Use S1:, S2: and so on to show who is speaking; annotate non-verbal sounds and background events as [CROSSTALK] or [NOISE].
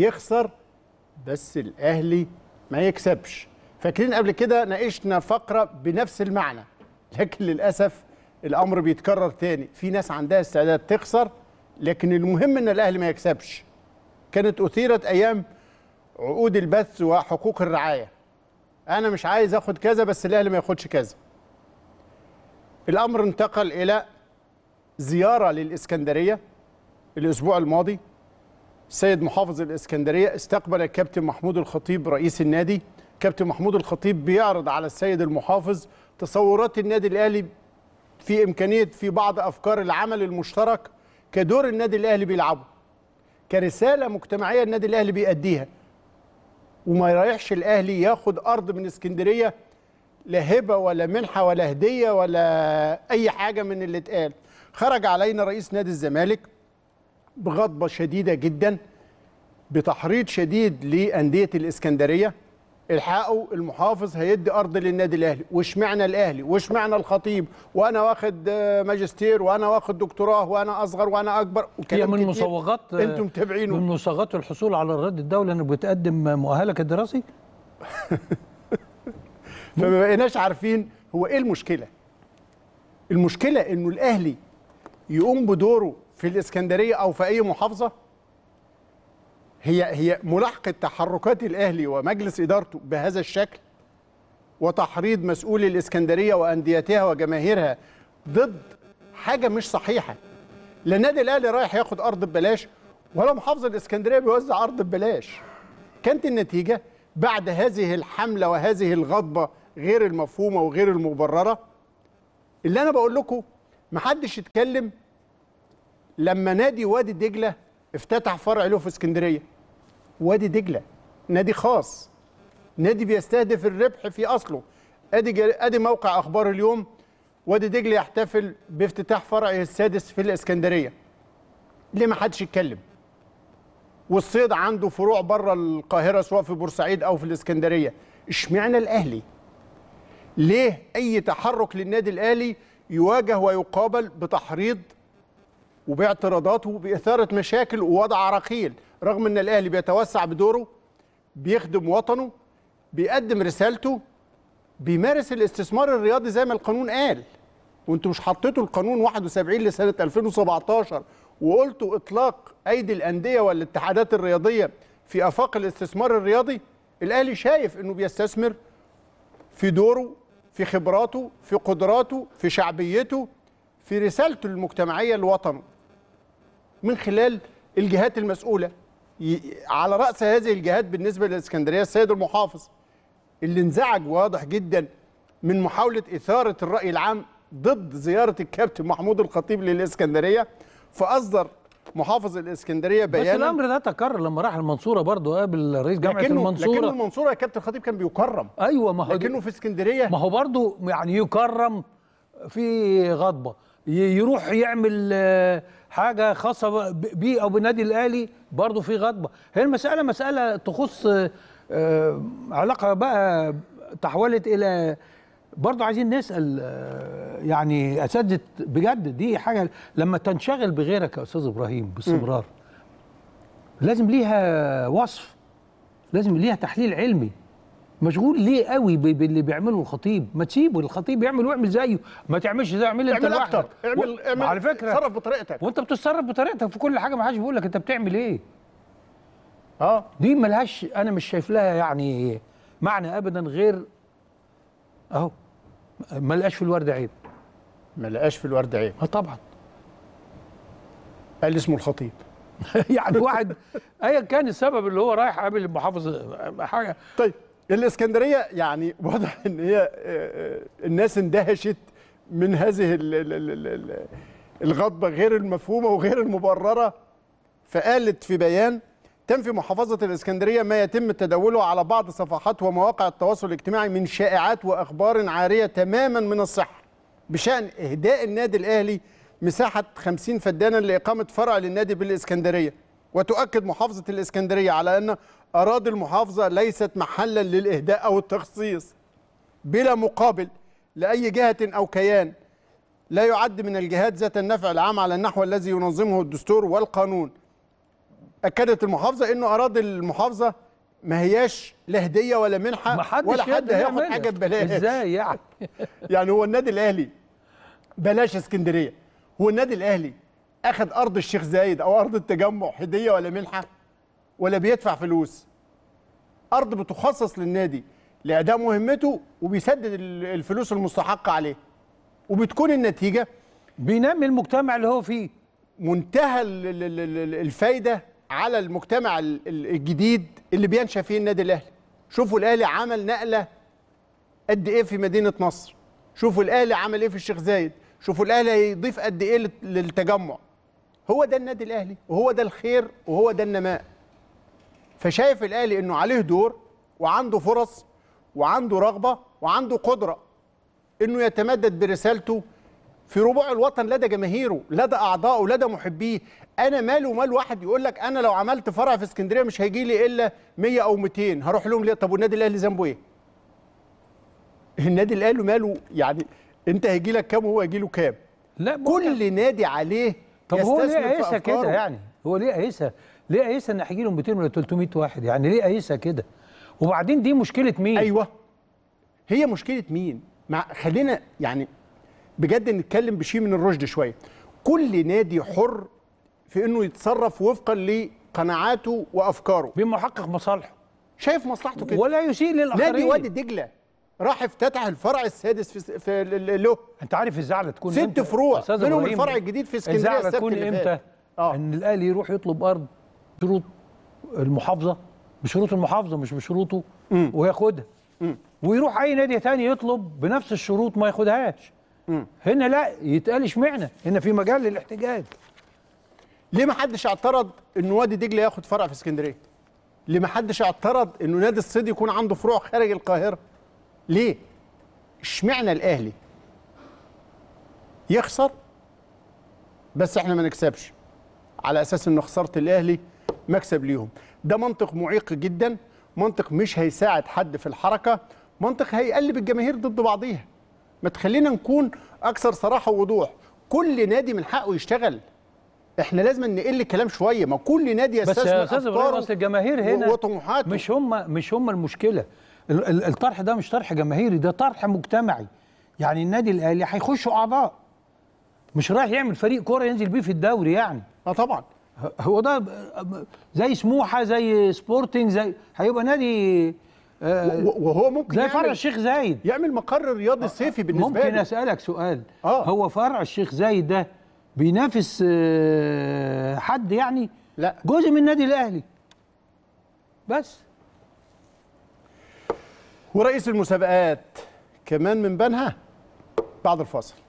S1: يخسر بس الاهلي ما يكسبش فاكرين قبل كده ناقشنا فقره بنفس المعنى لكن للاسف الامر بيتكرر تاني في ناس عندها استعداد تخسر لكن المهم ان الاهلي ما يكسبش كانت اثيرت ايام عقود البث وحقوق الرعايه انا مش عايز اخد كذا بس الاهلي ما ياخدش كذا الامر انتقل الى زياره للاسكندريه الاسبوع الماضي سيد محافظ الإسكندرية استقبل الكابتن محمود الخطيب رئيس النادي كابتن محمود الخطيب بيعرض على السيد المحافظ تصورات النادي الأهلي في إمكانية في بعض أفكار العمل المشترك كدور النادي الأهلي بيلعبه كرسالة مجتمعية النادي الأهلي بيأديها وما يريحش الأهلي ياخد أرض من اسكندرية لا هبة ولا منحة ولا هدية ولا أي حاجة من اللي اتقال خرج علينا رئيس نادي الزمالك بغضبة شديدة جدا بتحريض شديد لأندية الإسكندرية الحقوا المحافظ هيدي ارض للنادي الاهلي واشمعنى الاهلي واشمعنى الخطيب وانا واخد آه، ماجستير وانا واخد دكتوراه وانا اصغر وانا اكبر هي من مصوغات آه، انتم متابعينه من
S2: مصوغات الحصول على الرد الدولي انك بتقدم مؤهلك الدراسي [LAUGHS] فما بقيناش عارفين هو ايه المشكله المشكله انه الاهلي
S1: يقوم بدوره في الاسكندريه او في اي محافظه هي هي ملاحقه تحركات الاهلي ومجلس ادارته بهذا الشكل وتحريض مسؤولي الاسكندريه وانديتها وجماهيرها ضد حاجه مش صحيحه لا النادي الاهلي رايح ياخد ارض ببلاش ولا محافظه الاسكندريه بيوزع ارض ببلاش كانت النتيجه بعد هذه الحمله وهذه الغضبه غير المفهومه وغير المبرره اللي انا بقول لكم محدش يتكلم لما نادي وادي دجله افتتح فرع له في اسكندريه وادي دجله نادي خاص نادي بيستهدف الربح في اصله ادي ادي موقع اخبار اليوم وادي دجله يحتفل بافتتاح فرعه السادس في الاسكندريه ليه ما حدش يتكلم والصيد عنده فروع بره القاهره سواء في بورسعيد او في الاسكندريه اشمعنى الاهلي ليه اي تحرك للنادي الاهلي يواجه ويقابل بتحريض وباعتراضاته وبإثارة مشاكل ووضع عراقيل رغم أن الأهلي بيتوسع بدوره بيخدم وطنه بيقدم رسالته بيمارس الاستثمار الرياضي زي ما القانون قال وانتوا مش حطيتوا القانون 71 لسنه 2017 وقلتوا اطلاق ايدي الانديه والاتحادات الرياضيه في افاق الاستثمار الرياضي الاهلي شايف انه بيستثمر في دوره في خبراته في قدراته في شعبيته في رسالته المجتمعيه لوطنه من خلال الجهات المسؤوله على راس هذه الجهات بالنسبه للاسكندريه السيد المحافظ اللي انزعج واضح جدا من محاوله اثاره الراي العام ضد زياره الكابتن محمود الخطيب للاسكندريه فاصدر محافظ الاسكندريه بيانا بس الامر
S2: ده تكرر لما راح المنصوره برضه قابل رئيس جامعه لكنه المنصوره لكن المنصوره يا كابتن الخطيب كان بيكرم ايوه ما هو لكنه في اسكندريه ما هو برضه يعني يكرم في غضبه يروح يعمل آه، حاجه خاصه بيه او بالنادي الاهلي برضه في غضبه هي المساله مساله تخص آه، آه، علاقه بقى تحولت الى برضه عايزين نسال يعني اساتذه بجد دي حاجه لما تنشغل بغيرك يا استاذ ابراهيم باستمرار لازم ليها وصف لازم ليها تحليل علمي مشغول ليه قوي باللي بيعمله الخطيب ما تسيبه الخطيب يعمل واعمل زيه ما تعملش زي اعمل انت لوحدك اعمل اكتر اعمل على فكره تصرف بطريقتك وانت بتتصرف بطريقتك في كل حاجه ما حدش بيقول لك انت بتعمل ايه اه دي ملهاش انا مش شايف لها يعني معنى ابدا غير اهو ما لقاش في الورد عيب ما لقاش في الورد عيب اه طبعا قال اسمه الخطيب [LAUGHS] يعني واحد ايا كان السبب اللي هو رايح قابل المحافظ حاجه طيب الاسكندريه يعني [LAUGHS] واضح ان هي آه،
S1: آه، الناس اندهشت من هذه الغضبه غير المفهومه وغير المبرره فقالت في بيان تم في محافظة الإسكندرية ما يتم تداوله على بعض صفحات ومواقع التواصل الاجتماعي من شائعات وأخبار عارية تماما من الصحة بشأن إهداء النادي الأهلي مساحة 50 فدانا لإقامة فرع للنادي بالإسكندرية وتؤكد محافظة الإسكندرية على أن أراضي المحافظة ليست محلا للإهداء أو التخصيص بلا مقابل لأي جهة أو كيان لا يعد من الجهات ذات النفع العام على النحو الذي ينظمه الدستور والقانون أكدت المحافظة أنه أراضي المحافظة ما هياش لا هديه ولا منحه ولا حد هياخد حاجه ببلاش ازاي يعني [LAUGHS] يعني هو النادي الاهلي بلاش اسكندريه هو النادي الاهلي اخذ ارض الشيخ زايد او ارض التجمع هديه ولا منحه ولا بيدفع فلوس ارض بتخصص للنادي لاداء مهمته وبيسدد الفلوس المستحقه عليه وبتكون النتيجه بينمي المجتمع اللي هو فيه منتهى الفايده على المجتمع الجديد اللي بينشا فيه النادي الاهلي شوفوا الاهلي عمل نقله قد ايه في مدينه نصر شوفوا الاهلي عمل ايه في الشيخ زايد شوفوا الاهلي هيضيف قد ايه للتجمع هو ده النادي الاهلي وهو ده الخير وهو ده النماء فشايف الاهلي انه عليه دور وعنده فرص وعنده رغبه وعنده قدره انه يتمدد برسالته في ربوع الوطن لدى جماهيره لدى اعضائه لدى محبيه انا مالي ومال واحد يقول لك انا لو عملت فرع في اسكندريه مش هيجي لي الا 100 او 200 هروح لهم ليه طب والنادي الاهلي ذنبه ايه النادي الاهلي ماله يعني انت هيجي لك كام وهو هيجي له كام لا كل نادي عليه
S2: طب هو ليه قايسها كده يعني هو ليه قايسها ليه قايسها ان هيجي لهم 200 ولا 300 واحد يعني ليه قايسها كده وبعدين دي مشكله مين ايوه هي مشكله
S1: مين مع خلينا يعني بجد نتكلم بشيء من الرشد شويه كل نادي حر في انه يتصرف وفقا لقناعاته وافكاره بمحقق مصالحه شايف مصلحته كده ولا يسيء للاخرين نادي وادي دجله راح افتتح الفرع السادس في, في له انت عارف الزعله تكون ست فروع منهم الفرع الجديد في اسكندريه الزعله تكون امتى؟
S2: آه. ان الاهلي يروح يطلب ارض شروط المحافظه بشروط المحافظه مش بشروطه وياخدها م. ويروح اي نادي تاني يطلب بنفس الشروط ما ياخدهاش هنا لا يتقال اشمعنى هنا في مجال للاحتجاج ليه ما حدش اعترض ان وادي دجله ياخد فرع في اسكندريه
S1: ليه ما حدش اعترض انه نادي الصيد يكون عنده فروع خارج القاهره ليه؟ اشمعنى الاهلي يخسر بس احنا ما نكسبش على اساس ان خساره الاهلي مكسب ليهم ده منطق معيق جدا منطق مش هيساعد حد في الحركه منطق هيقلب الجماهير ضد بعضيها ما تخلينا نكون اكثر صراحه ووضوح كل نادي من حقه
S2: يشتغل احنا لازم نقل الكلام شويه ما كل نادي يستثمر بس يا استاذ الجماهير هنا وطموحاته مش هم مش هم المشكله الطرح ده مش طرح جماهيري ده طرح مجتمعي يعني النادي الاهلي هيخشوا اعضاء مش رايح يعمل فريق كوره ينزل بيه في الدوري يعني اه طبعا هو ده زي سموحه زي سبورتنج زي هيبقى نادي آه، وهو ممكن زي فرع الشيخ زايد يعمل مقر رياضي آه، آه، الصيفي بالنسبه له لي ممكن اسالك سؤال آه. هو فرع الشيخ زايد ده بينافس حد يعني لا جزء من النادي الاهلي بس ورئيس المسابقات
S1: كمان من بنها بعد الفاصل